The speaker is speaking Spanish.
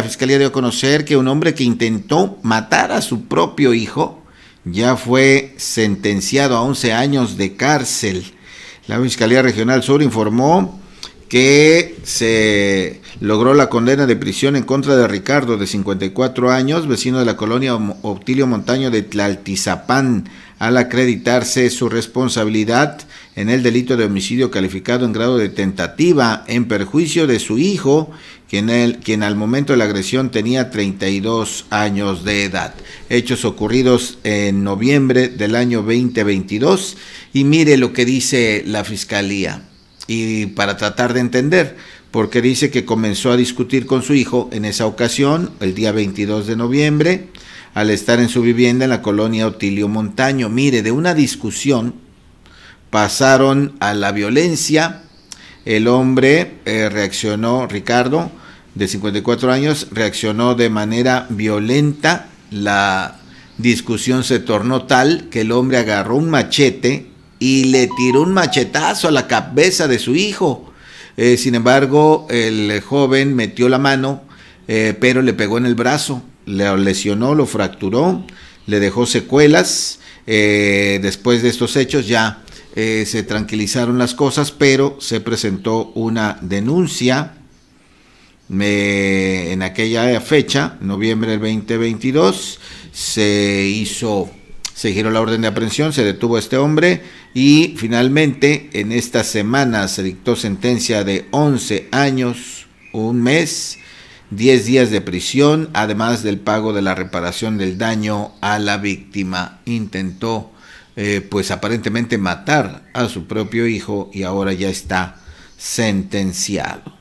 la fiscalía dio a conocer que un hombre que intentó matar a su propio hijo ya fue sentenciado a 11 años de cárcel. La Fiscalía Regional Sur informó que se logró la condena de prisión en contra de Ricardo, de 54 años, vecino de la colonia Octilio Montaño de Tlaltizapán, al acreditarse su responsabilidad en el delito de homicidio calificado en grado de tentativa en perjuicio de su hijo, quien, al momento de la agresión tenía 32 años de edad. Hechos ocurridos en noviembre del año 2022 y mire lo que dice la fiscalía y para tratar de entender, porque dice que comenzó a discutir con su hijo en esa ocasión, el día 22 de noviembre, al estar en su vivienda en la colonia Otilio Montaño. Mire, de una discusión pasaron a la violencia. El hombre eh, reaccionó, Ricardo, de 54 años, reaccionó de manera violenta. La discusión se tornó tal que el hombre agarró un machete y le tiró un machetazo a la cabeza de su hijo. Eh, sin embargo, el joven metió la mano, eh, pero le pegó en el brazo, le lesionó, lo fracturó, le dejó secuelas. después de estos hechos ya eh, se tranquilizaron las cosas, pero se presentó una denuncia en aquella fecha, noviembre del 2022, se hizo, se giró la orden de aprehensión, se detuvo este hombre y finalmente en esta semana se dictó sentencia de 11 años, un mes, 10 días de prisión, además del pago de la reparación del daño a la víctima. Intentó eh, pues aparentemente matar a su propio hijo y ahora ya está sentenciado.